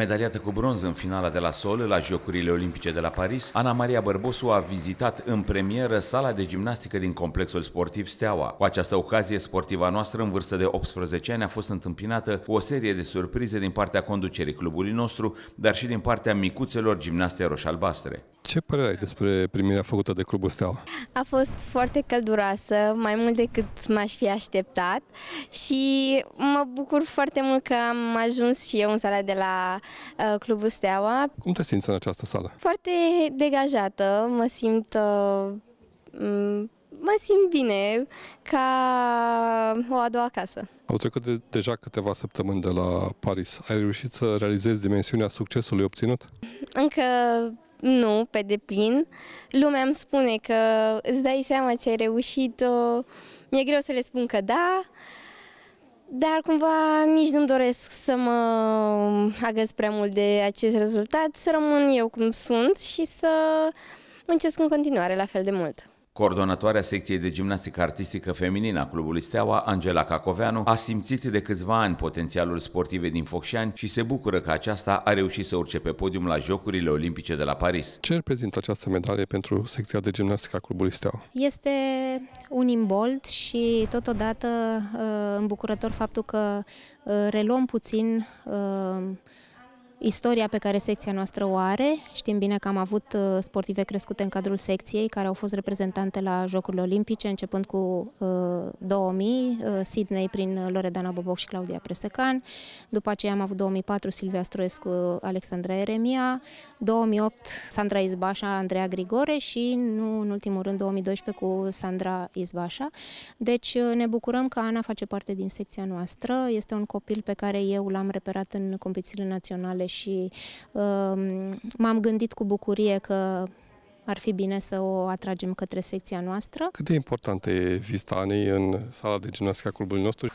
Medaliată cu bronz în finala de la Sol, la Jocurile Olimpice de la Paris, Ana Maria Bărbosu a vizitat în premieră sala de gimnastică din complexul sportiv Steaua. Cu această ocazie, sportiva noastră în vârstă de 18 ani a fost întâmpinată cu o serie de surprize din partea conducerii clubului nostru, dar și din partea micuțelor gimnaste roșalbastre. Ce părere ai despre primirea făcută de Clubul Steaua? A fost foarte călduroasă, mai mult decât m-aș fi așteptat și mă bucur foarte mult că am ajuns și eu în sala de la ă, Clubul Steaua. Cum te simți în această sală? Foarte degajată, mă simt... Ă, mă simt bine ca o a doua casă. Au trecut de, deja câteva săptămâni de la Paris. Ai reușit să realizezi dimensiunea succesului obținut? Încă nu pe deplin. Lumea îmi spune că îți dai seama ce ai reușit, uh, mi-e greu să le spun că da, dar cumva nici nu-mi doresc să mă agăț prea mult de acest rezultat, să rămân eu cum sunt și să muncesc în continuare la fel de mult. Coordonatoarea secției de gimnastică artistică feminină a Clubului Steaua, Angela Cacoveanu, a simțit de câțiva ani potențialul sportive din Focșani și se bucură că aceasta a reușit să urce pe podium la Jocurile Olimpice de la Paris. Ce reprezintă această medalie pentru secția de gimnastică a Clubului Steaua? Este un imbold și totodată uh, îmbucurător faptul că uh, reluăm puțin uh, istoria pe care secția noastră o are. Știm bine că am avut uh, sportive crescute în cadrul secției, care au fost reprezentante la Jocurile Olimpice, începând cu uh, 2000, uh, Sydney prin uh, Loredana Boboc și Claudia Presecan. După aceea am avut 2004 Silvia Stroescu, Alexandra Eremia, 2008 Sandra Izbașa, Andreea Grigore și, nu în ultimul rând, 2012 cu Sandra Izbașa. Deci uh, ne bucurăm că Ana face parte din secția noastră. Este un copil pe care eu l-am reperat în competițiile naționale și uh, m-am gândit cu bucurie că ar fi bine să o atragem către secția noastră. Cât de importantă e vizita Anei în sala de gimnastică a clubului nostru? Uh,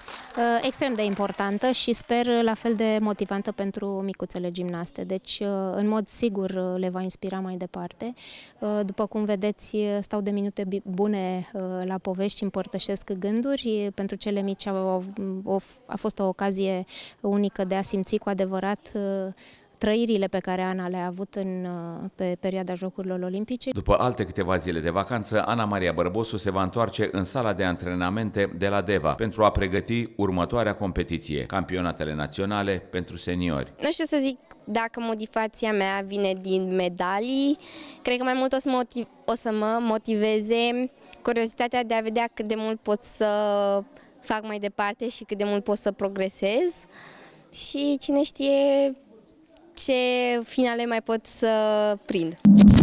extrem de importantă și sper uh, la fel de motivantă pentru micuțele gimnaste. Deci, uh, în mod sigur, le va inspira mai departe. După cum vedeți, stau de minute bune la povești, împărtășesc gânduri. Pentru cele mici a, a fost o ocazie unică de a simți cu adevărat trăirile pe care Ana le-a avut în, uh, pe perioada Jocurilor Olimpice. După alte câteva zile de vacanță, Ana Maria Bărbosu se va întoarce în sala de antrenamente de la Deva pentru a pregăti următoarea competiție, campionatele naționale pentru seniori. Nu știu să zic dacă motivația mea vine din medalii, cred că mai mult o să, motiv, o să mă motiveze curiozitatea de a vedea cât de mult pot să fac mai departe și cât de mult pot să progresez și cine știe ce finale mai pot să prind.